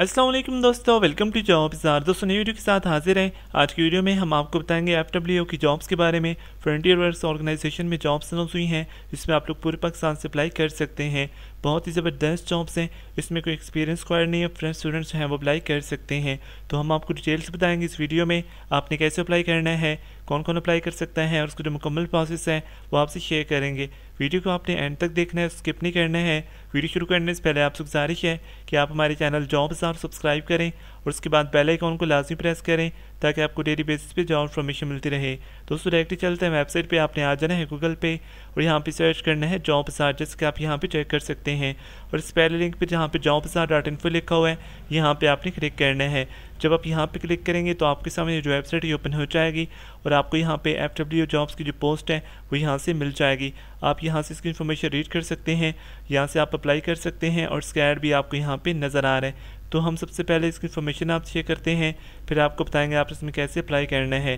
असलम दोस्तों welcome to job यार दोस्तों नई वीडियो के साथ हाजिर हैं आज की वीडियो में हम आपको बताएंगे एफ डब्ल्यू की जॉब्स के बारे में फ्रंटियर वर्स ऑर्गेनाइजेशन में जॉब्स अनाउंस हुई हैं जिसमें आप लोग पूरे पाकिस्तान से अप्लाई कर सकते हैं बहुत ही ज़बरदस्त जॉब्स हैं इसमें कोई एक्सपीरियंस क्वायर नहीं है फ्रेंड स्टूडेंट्स हैं वो अप्लाई कर सकते हैं तो हम आपको डिटेल्स बताएंगे इस वीडियो में आपने कैसे अप्लाई करना है कौन कौन अप्लाई कर सकता है और उसका जो मुकम्मल प्रोसेस है वो आपसे शेयर करेंगे वीडियो को आपने एंड तक देखना है स्किप नहीं करना है वीडियो शुरू करने से पहले आपसे गुजारिश है कि आप हमारे चैनल जॉब सार सब्सक्राइब करें और उसके बाद बेल आइकॉन को लाजमी प्रेस करें ताकि आपको डेली बेसिस पे जॉब इन्फॉर्मेशन मिलती रहे दोस्तों डायरेक्ट चलते हैं वेबसाइट पे आपने आ जाना है गूगल पे और यहाँ पे सर्च करना है जॉब सार जैसे आप यहाँ पे चेक कर सकते हैं और इस पहले लिंक पे जहाँ पे जॉब सार डॉट इन्फो लिखा हुआ है यहाँ पे आपने क्लिक करना है जब आप यहाँ पे क्लिक करेंगे तो आपके सामने जो वेबसाइट है ओपन हो जाएगी और आपको यहाँ पे एफ डब्ल्यू जॉब्स की जो पोस्ट है वो यहाँ से मिल जाएगी आप यहाँ से इसकी इन्फॉर्मेशन रीड कर सकते हैं यहाँ से आप अप्लाई कर सकते हैं और इसका भी आपको यहाँ पे नज़र आ रहा है तो हम सबसे पहले इसकी इन्फॉर्मेशन आप शेयर करते हैं फिर आपको बताएंगे आप इसमें कैसे अप्लाई करना है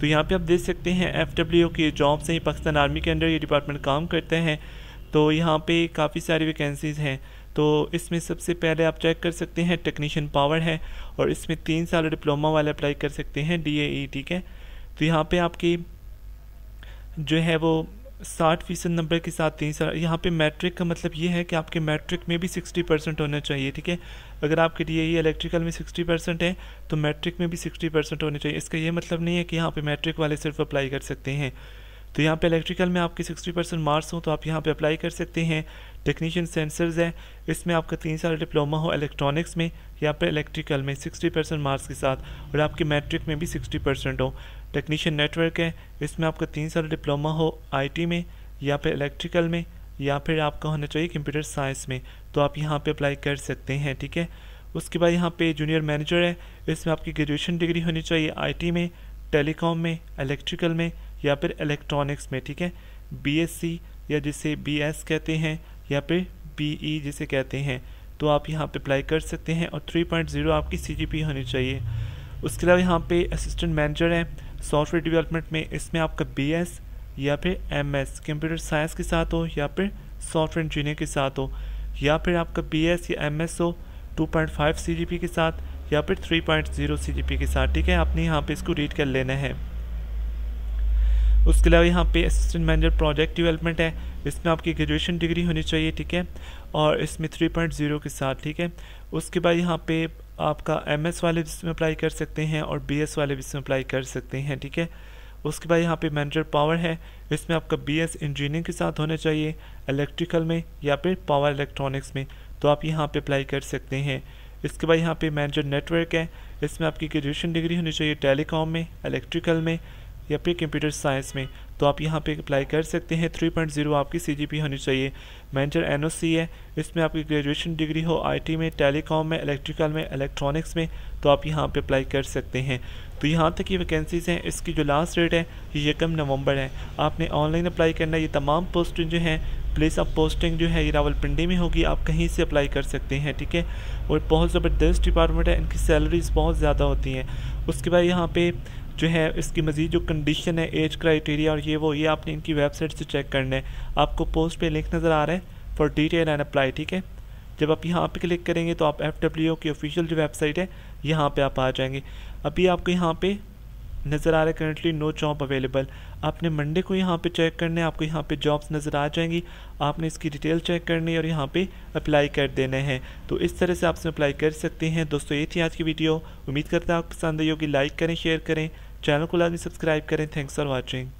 तो यहाँ पे आप देख सकते हैं एफ डब्ल्यू की से ही पाकिस्तान आर्मी के अंडर ये डिपार्टमेंट काम करते हैं तो यहाँ पे काफ़ी सारी वैकेंसीज़ हैं तो इसमें सबसे पहले आप चेक कर सकते हैं टेक्नीशियन पावर है और इसमें तीन साल डिप्लोमा वाले अप्लाई कर सकते हैं डी ए ई ठीक है तो यहाँ पर आपकी जो है वो साठ फीसद नंबर के साथ तीन साल यहाँ पे मैट्रिक का मतलब ये है कि आपके मैट्रिक में भी सिक्सटी परसेंट होना चाहिए ठीक है अगर आपके डी ई इलेक्ट्रिकल में सिक्सटी परसेंट है तो मैट्रिक में भी सिक्सटी परसेंट होना चाहिए इसका ये मतलब नहीं है कि यहाँ पे मैट्रिक वाले सिर्फ अप्लाई कर सकते हैं तो यहाँ पे इलेक्ट्रिकल में आपके सिक्सटी परसेंट मार्क्स हों तो आप यहाँ पे अप्लाई कर सकते हैं टेक्नीशियन सेंसर्स है इसमें आपका तीन साल डिप्लोमा हो इलेक्ट्रॉनिक्स में यहाँ पे इलेक्ट्रिकल में सिक्सटी परसेंट मार्क्स के साथ और आपके मैट्रिक में भी सिक्सटी परसेंट हो टेक्नीशियन नेटवर्क है इसमें आपका तीन साल डिप्लोमा हो आईटी में या फिर इलेक्ट्रिकल में या फिर आपका होना चाहिए कंप्यूटर साइंस में तो आप यहाँ पे अप्लाई कर सकते हैं ठीक है उसके बाद यहाँ पे जूनियर मैनेजर है इसमें आपकी ग्रेजुएशन डिग्री होनी चाहिए आईटी में टेलीकॉम में इलेक्ट्रिकल में या फिर इलेक्ट्रॉनिक्स में ठीक है बीएससी या जिसे बीएस कहते हैं या फिर बीई e जिसे कहते हैं तो आप यहाँ पे अप्लाई कर सकते हैं और 3.0 आपकी सीजीपी होनी चाहिए उसके अलावा यहाँ पे असिस्टेंट मैनेजर है सॉफ्टवेयर डेवलपमेंट में इसमें आपका बी या फिर एम कंप्यूटर साइंस के साथ हो या फिर सॉफ्टवेयर इंजीनियर के साथ हो या फिर आपका बी या एम हो 2.5 सीजीपी के साथ या फिर 3.0 सीजीपी के साथ ठीक है आपने यहाँ पे इसको रीड कर लेना है उसके अलावा यहाँ पे असिस्टेंट मैनेजर प्रोजेक्ट डेवलपमेंट है इसमें आपकी ग्रेजुएशन डिग्री होनी चाहिए ठीक है और इसमें 3.0 के साथ ठीक है उसके बाद यहाँ पे आपका एम एस वाले भी इसमें अप्लाई कर सकते हैं और बी एस वाले भी इसमें अप्लाई कर सकते हैं ठीक है उसके बाद यहाँ पे मैनेजर पावर है इसमें आपका बी एस इंजीनियरिंग के साथ होना चाहिए इलेक्ट्रिकल में या फिर पावर इलेक्ट्रॉनिक्स में तो आप यहाँ पे अप्लाई कर सकते हैं इसके बाद यहाँ पे मैनेजर नेटवर्क है इसमें आपकी ग्रेजुएशन डिग्री होनी चाहिए टेलीकॉम में इलेक्ट्रिकल में या फिर कंप्यूटर साइंस में तो आप यहाँ पे अप्लाई कर सकते हैं 3.0 आपकी सीजीपी होनी चाहिए मेंटर एनओसी है इसमें आपकी ग्रेजुएशन डिग्री हो आईटी में टेलीकॉम में इलेक्ट्रिकल में इलेक्ट्रॉनिक्स में तो आप यहाँ पे अप्लाई कर सकते हैं तो यहाँ तक की वैकेंसीज़ हैं इसकी जो लास्ट डेट है ये यकम नवंबर है आपने ऑनलाइन अप्लाई करना ये तमाम पोस्ट जो हैं प्लेस ऑफ पोस्टिंग जो है ये रावलपिंडी में होगी आप कहीं से अप्लाई कर सकते हैं ठीक है और बहुत ज़बरदस्त डिपार्टमेंट है इनकी सैलरीज बहुत ज़्यादा होती हैं उसके बाद यहाँ पे जो है इसकी मज़ीद जो कंडीशन है एज क्राइटेरिया और ये वो ये आपने इनकी वेबसाइट से चेक करना है आपको पोस्ट पे लिंक नज़र आ रहा है फॉर डिटेल एंड अप्लाई ठीक है जब आप यहाँ पे क्लिक करेंगे तो आप एफ डब्ल्यू की ऑफिशियल जो वेबसाइट है यहाँ पे आप आ जाएंगे अभी आपको यहाँ पे नज़र आ रहा है करंटली नो जॉब अवेलेबल आपने मंडे को यहाँ पे चेक करने आपको यहाँ पे जॉब्स नज़र आ जाएंगी आपने इसकी डिटेल चेक करनी और यहाँ पे अप्लाई कर देने हैं तो इस तरह से आप इसमें अप्लाई कर सकते हैं दोस्तों ये थी आज की वीडियो उम्मीद करता है आपको पसंद आई होगी लाइक करें शेयर करें चैनल को लाजमी सब्सक्राइब करें थैंक्स फॉर वॉचिंग